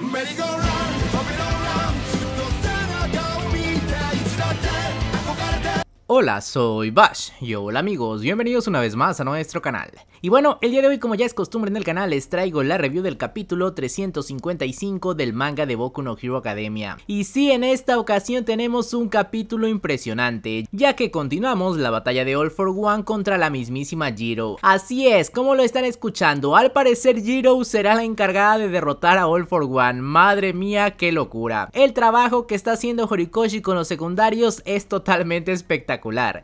merry go run. Hola, soy Bash. Yo, hola amigos, bienvenidos una vez más a nuestro canal. Y bueno, el día de hoy como ya es costumbre en el canal les traigo la review del capítulo 355 del manga de Boku no Hero Academia. Y sí, en esta ocasión tenemos un capítulo impresionante, ya que continuamos la batalla de All for One contra la mismísima Jiro. Así es, como lo están escuchando, al parecer Jiro será la encargada de derrotar a All for One. Madre mía, qué locura. El trabajo que está haciendo Horikoshi con los secundarios es totalmente espectacular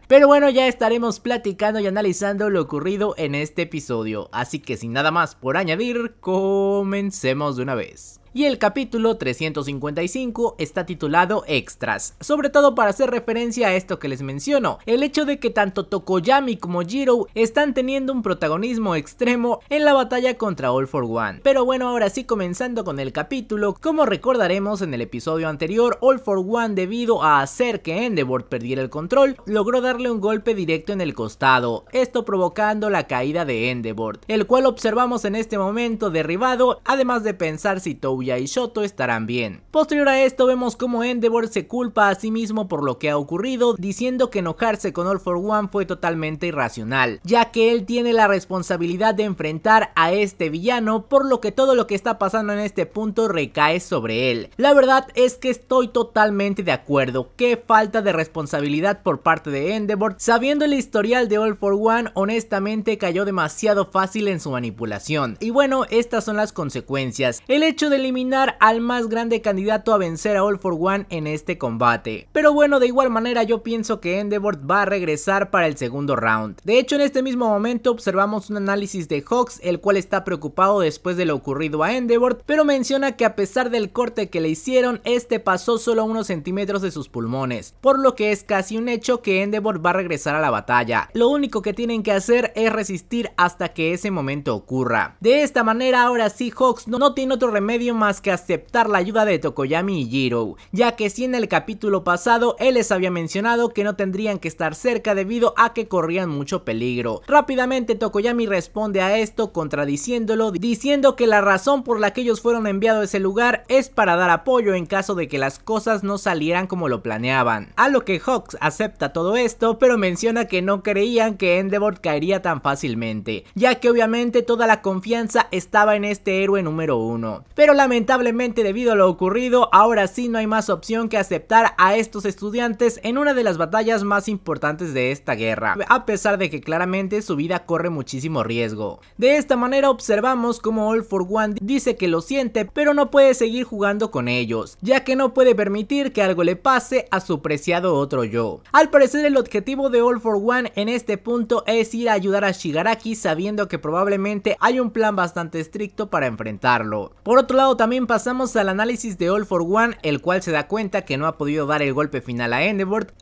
pero bueno, ya estaremos platicando y analizando lo ocurrido en este episodio, así que sin nada más por añadir, comencemos de una vez y el capítulo 355 está titulado Extras, sobre todo para hacer referencia a esto que les menciono, el hecho de que tanto Tokoyami como Jiro están teniendo un protagonismo extremo en la batalla contra All for One. Pero bueno, ahora sí comenzando con el capítulo, como recordaremos en el episodio anterior, All for One debido a hacer que Endeavor perdiera el control, logró darle un golpe directo en el costado, esto provocando la caída de Endeavor, el cual observamos en este momento derribado, además de pensar si Toby y Shoto estarán bien. Posterior a esto vemos como Endeavor se culpa a sí mismo por lo que ha ocurrido, diciendo que enojarse con All for One fue totalmente irracional, ya que él tiene la responsabilidad de enfrentar a este villano, por lo que todo lo que está pasando en este punto recae sobre él. La verdad es que estoy totalmente de acuerdo, qué falta de responsabilidad por parte de Endeavor, sabiendo el historial de All for One, honestamente cayó demasiado fácil en su manipulación. Y bueno, estas son las consecuencias. El hecho de eliminar al más grande candidato a vencer a All for One en este combate. Pero bueno, de igual manera yo pienso que Endeavor va a regresar para el segundo round. De hecho, en este mismo momento observamos un análisis de Hawks, el cual está preocupado después de lo ocurrido a Endeavor, pero menciona que a pesar del corte que le hicieron, este pasó solo unos centímetros de sus pulmones, por lo que es casi un hecho que Endeavor va a regresar a la batalla. Lo único que tienen que hacer es resistir hasta que ese momento ocurra. De esta manera, ahora sí, Hawks no, no tiene otro remedio más que aceptar la ayuda de Tokoyami y Jiro, ya que si en el capítulo pasado él les había mencionado que no tendrían que estar cerca debido a que corrían mucho peligro. Rápidamente Tokoyami responde a esto contradiciéndolo, diciendo que la razón por la que ellos fueron enviados a ese lugar es para dar apoyo en caso de que las cosas no salieran como lo planeaban. A lo que Hawks acepta todo esto, pero menciona que no creían que Endeavor caería tan fácilmente, ya que obviamente toda la confianza estaba en este héroe número uno. Pero la Lamentablemente debido a lo ocurrido, ahora sí no hay más opción que aceptar a estos estudiantes en una de las batallas más importantes de esta guerra, a pesar de que claramente su vida corre muchísimo riesgo. De esta manera observamos como All for One dice que lo siente, pero no puede seguir jugando con ellos, ya que no puede permitir que algo le pase a su preciado otro yo. Al parecer el objetivo de All for One en este punto es ir a ayudar a Shigaraki sabiendo que probablemente hay un plan bastante estricto para enfrentarlo. Por otro lado también pasamos al análisis de All for One, el cual se da cuenta que no ha podido dar el golpe final a Endeavor,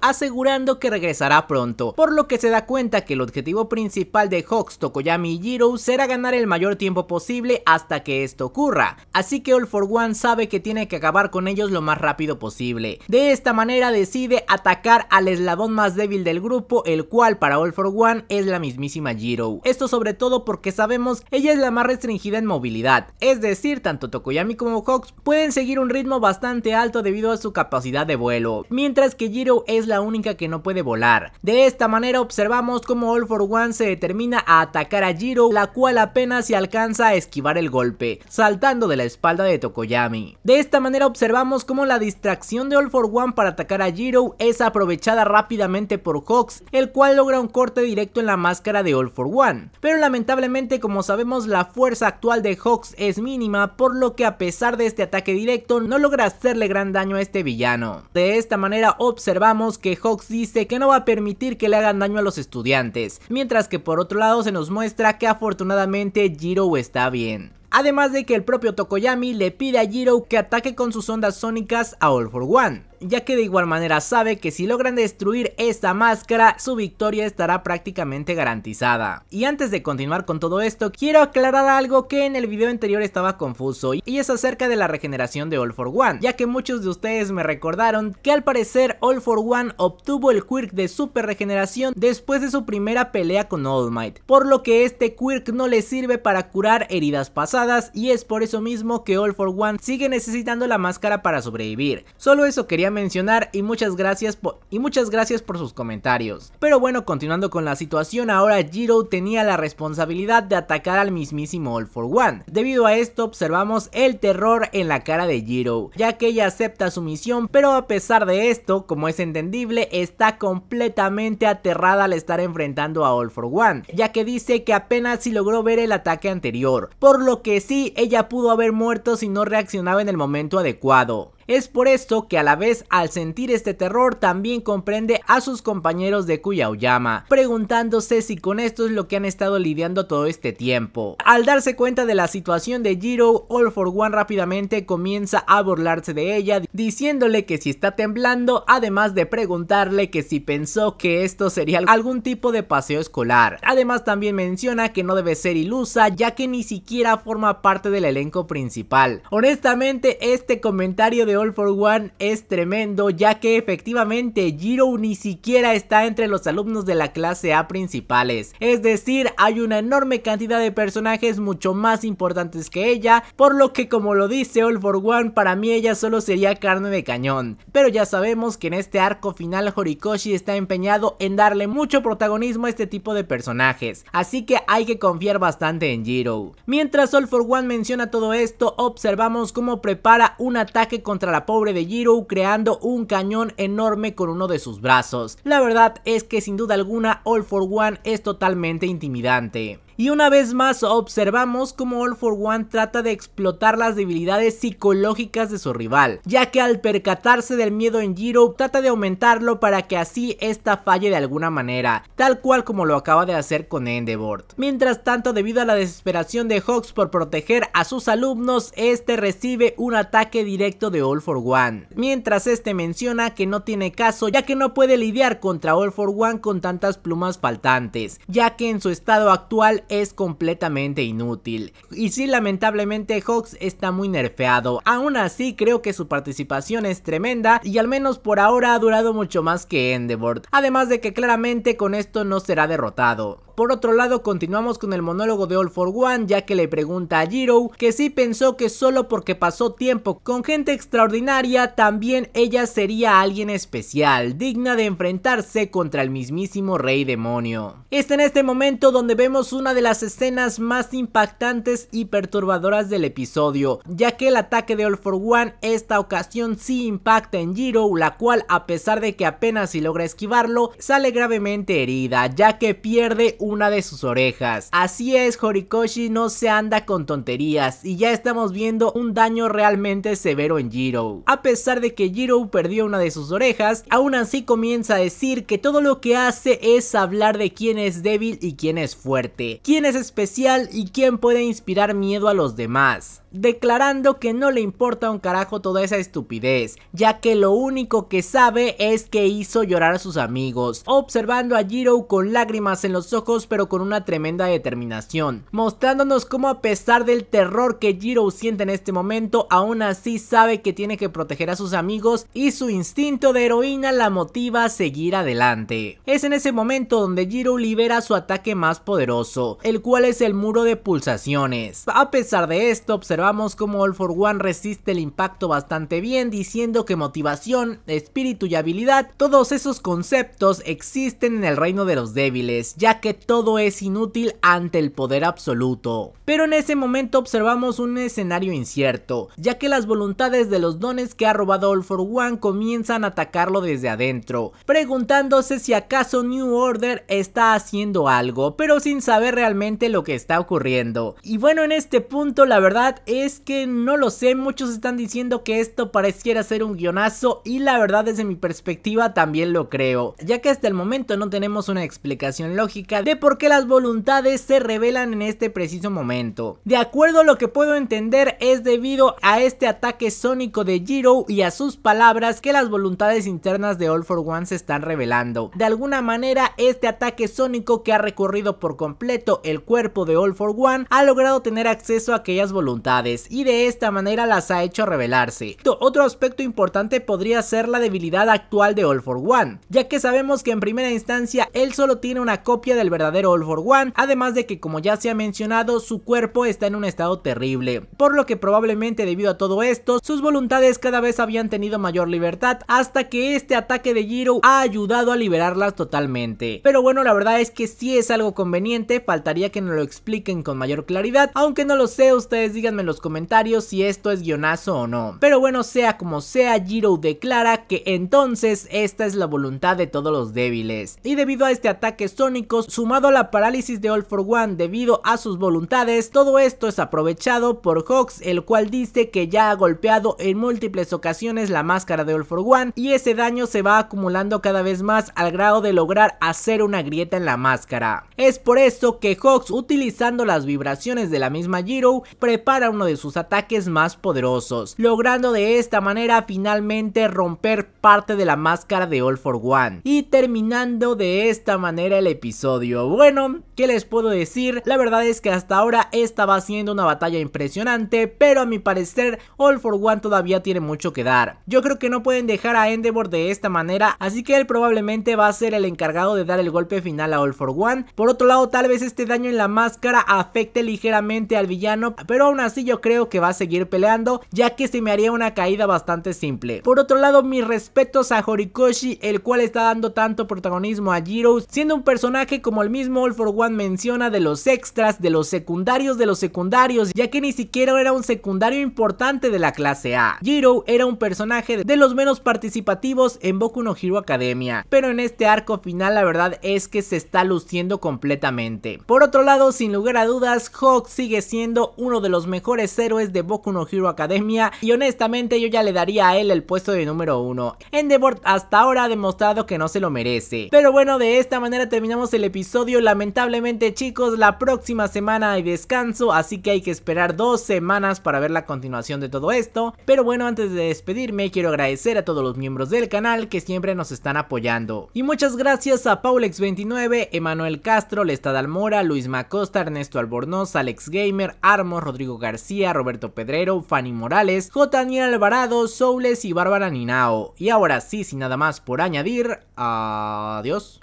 asegurando que regresará pronto, por lo que se da cuenta que el objetivo principal de Hawks, Tokoyami y Jiro será ganar el mayor tiempo posible hasta que esto ocurra, así que All for One sabe que tiene que acabar con ellos lo más rápido posible. De esta manera decide atacar al eslabón más débil del grupo, el cual para All for One es la mismísima Jiro. Esto sobre todo porque sabemos ella es la más restringida en movilidad, es decir, tanto Tokoyami como Hawks pueden seguir un ritmo bastante alto debido a su capacidad de vuelo, mientras que Jiro es la única que no puede volar. De esta manera observamos cómo All for One se determina a atacar a Jiro, la cual apenas se alcanza a esquivar el golpe, saltando de la espalda de Tokoyami. De esta manera observamos cómo la distracción de All for One para atacar a Jiro es aprovechada rápidamente por Hawks, el cual logra un corte directo en la máscara de All for One. Pero lamentablemente como sabemos la fuerza actual de Hawks es mínima por lo que a pesar de este ataque directo no logra hacerle gran daño a este villano. De esta manera observamos que Hawks dice que no va a permitir que le hagan daño a los estudiantes, mientras que por otro lado se nos muestra que afortunadamente Jiro está bien. Además de que el propio Tokoyami le pide a Jiro que ataque con sus ondas sónicas a All for One, ya que de igual manera sabe que si logran destruir esta máscara, su victoria estará prácticamente garantizada. Y antes de continuar con todo esto, quiero aclarar algo que en el video anterior estaba confuso, y es acerca de la regeneración de All for One, ya que muchos de ustedes me recordaron que al parecer All for One obtuvo el quirk de super regeneración después de su primera pelea con All Might, por lo que este quirk no le sirve para curar heridas pasadas, y es por eso mismo que All for One sigue necesitando la máscara para sobrevivir. Solo eso quería mencionar y muchas gracias por, y muchas gracias por sus comentarios. Pero bueno, continuando con la situación, ahora Jiro tenía la responsabilidad de atacar al mismísimo All for One. Debido a esto observamos el terror en la cara de Jiro, ya que ella acepta su misión, pero a pesar de esto, como es entendible, está completamente aterrada al estar enfrentando a All for One, ya que dice que apenas si logró ver el ataque anterior, por lo que sí, ella pudo haber muerto si no reaccionaba en el momento adecuado. Es por esto que a la vez al sentir este terror también comprende a sus compañeros de Kuyaoyama, preguntándose si con esto es lo que han estado lidiando todo este tiempo. Al darse cuenta de la situación de Jiro, All for One rápidamente comienza a burlarse de ella diciéndole que si está temblando, además de preguntarle que si pensó que esto sería algún tipo de paseo escolar. Además también menciona que no debe ser ilusa ya que ni siquiera forma parte del elenco principal. Honestamente este comentario de All for One es tremendo ya que efectivamente Jiro ni siquiera está entre los alumnos de la clase A principales. Es decir, hay una enorme cantidad de personajes mucho más importantes que ella, por lo que como lo dice All for One, para mí ella solo sería carne de cañón. Pero ya sabemos que en este arco final Horikoshi está empeñado en darle mucho protagonismo a este tipo de personajes, así que hay que confiar bastante en Jiro. Mientras All for One menciona todo esto, observamos cómo prepara un ataque contra a la pobre de Jiro creando un cañón enorme con uno de sus brazos. La verdad es que sin duda alguna All for One es totalmente intimidante y una vez más observamos cómo All for One trata de explotar las debilidades psicológicas de su rival, ya que al percatarse del miedo en Giro trata de aumentarlo para que así esta falle de alguna manera, tal cual como lo acaba de hacer con Endeavor. Mientras tanto, debido a la desesperación de Hawks por proteger a sus alumnos, este recibe un ataque directo de All for One, mientras este menciona que no tiene caso ya que no puede lidiar contra All for One con tantas plumas faltantes, ya que en su estado actual es completamente inútil. Y si lamentablemente Hawks está muy nerfeado. Aún así, creo que su participación es tremenda y al menos por ahora ha durado mucho más que Endeavor. Además de que claramente con esto no será derrotado. Por otro lado, continuamos con el monólogo de All for One, ya que le pregunta a Jiro que sí pensó que solo porque pasó tiempo con gente extraordinaria, también ella sería alguien especial, digna de enfrentarse contra el mismísimo Rey Demonio. Está en este momento donde vemos una de las escenas más impactantes y perturbadoras del episodio, ya que el ataque de All for One esta ocasión sí impacta en Jiro, la cual a pesar de que apenas si logra esquivarlo, sale gravemente herida, ya que pierde una de sus orejas. Así es, Horikoshi no se anda con tonterías y ya estamos viendo un daño realmente severo en Jiro. A pesar de que Jiro perdió una de sus orejas, aún así comienza a decir que todo lo que hace es hablar de quién es débil y quién es fuerte, quién es especial y quién puede inspirar miedo a los demás declarando que no le importa un carajo toda esa estupidez, ya que lo único que sabe es que hizo llorar a sus amigos, observando a Jiro con lágrimas en los ojos pero con una tremenda determinación, mostrándonos cómo a pesar del terror que Jiro siente en este momento, aún así sabe que tiene que proteger a sus amigos y su instinto de heroína la motiva a seguir adelante. Es en ese momento donde Jiro libera su ataque más poderoso, el cual es el muro de pulsaciones. A pesar de esto, observa como All for One resiste el impacto bastante bien diciendo que motivación, espíritu y habilidad, todos esos conceptos existen en el reino de los débiles, ya que todo es inútil ante el poder absoluto. Pero en ese momento observamos un escenario incierto, ya que las voluntades de los dones que ha robado All for One comienzan a atacarlo desde adentro, preguntándose si acaso New Order está haciendo algo, pero sin saber realmente lo que está ocurriendo. Y bueno, en este punto la verdad es es que no lo sé, muchos están diciendo que esto pareciera ser un guionazo y la verdad desde mi perspectiva también lo creo, ya que hasta el momento no tenemos una explicación lógica de por qué las voluntades se revelan en este preciso momento. De acuerdo a lo que puedo entender es debido a este ataque sónico de Jiro y a sus palabras que las voluntades internas de All for One se están revelando. De alguna manera este ataque sónico que ha recorrido por completo el cuerpo de All for One ha logrado tener acceso a aquellas voluntades y de esta manera las ha hecho revelarse. Otro aspecto importante podría ser la debilidad actual de All for One, ya que sabemos que en primera instancia él solo tiene una copia del verdadero All for One, además de que como ya se ha mencionado su cuerpo está en un estado terrible, por lo que probablemente debido a todo esto sus voluntades cada vez habían tenido mayor libertad hasta que este ataque de Giro ha ayudado a liberarlas totalmente. Pero bueno la verdad es que si es algo conveniente, faltaría que nos lo expliquen con mayor claridad, aunque no lo sé ustedes díganme los comentarios si esto es guionazo o no. Pero bueno, sea como sea, Jiro declara que entonces esta es la voluntad de todos los débiles. Y debido a este ataque sónico, sumado a la parálisis de All for One debido a sus voluntades, todo esto es aprovechado por Hawks, el cual dice que ya ha golpeado en múltiples ocasiones la máscara de All for One y ese daño se va acumulando cada vez más al grado de lograr hacer una grieta en la máscara. Es por eso que Hawks utilizando las vibraciones de la misma Jiro prepara uno de sus ataques más poderosos, logrando de esta manera finalmente romper parte de la máscara de All for One y terminando de esta manera el episodio. Bueno, ¿qué les puedo decir? La verdad es que hasta ahora estaba siendo una batalla impresionante, pero a mi parecer All for One todavía tiene mucho que dar. Yo creo que no pueden dejar a Endeavor de esta manera, así que él probablemente va a ser el encargado de dar el golpe final a All for One. Por otro lado, tal vez este daño en la máscara afecte ligeramente al villano, pero aún así yo creo que va a seguir peleando, ya que se me haría una caída bastante simple. Por otro lado, mis respetos a Horikoshi, el cual está dando tanto protagonismo a Jiro, siendo un personaje como el mismo All for One menciona de los extras, de los secundarios de los secundarios, ya que ni siquiera era un secundario importante de la clase A. Jiro era un personaje de los menos participativos en Boku no Hero Academia, pero en este arco final la verdad es que se está luciendo completamente. Por otro lado, sin lugar a dudas, Hawk sigue siendo uno de los mejores héroes de Boku no Hero Academia y honestamente yo ya le daría a él el puesto de número 1. Endeavor hasta ahora ha demostrado que no se lo merece. Pero bueno, de esta manera terminamos el episodio. Lamentablemente chicos, la próxima semana hay descanso, así que hay que esperar dos semanas para ver la continuación de todo esto. Pero bueno, antes de despedirme, quiero agradecer a todos los miembros del canal que siempre nos están apoyando. Y muchas gracias a Paulex29, Emanuel Castro, Lestad Almora, Luis Macosta, Ernesto Albornoz, Alex Gamer, Armo, Rodrigo García, Roberto Pedrero, Fanny Morales, J. Daniel Alvarado, Soules y Bárbara Ninao. Y ahora sí, sin nada más por añadir, adiós.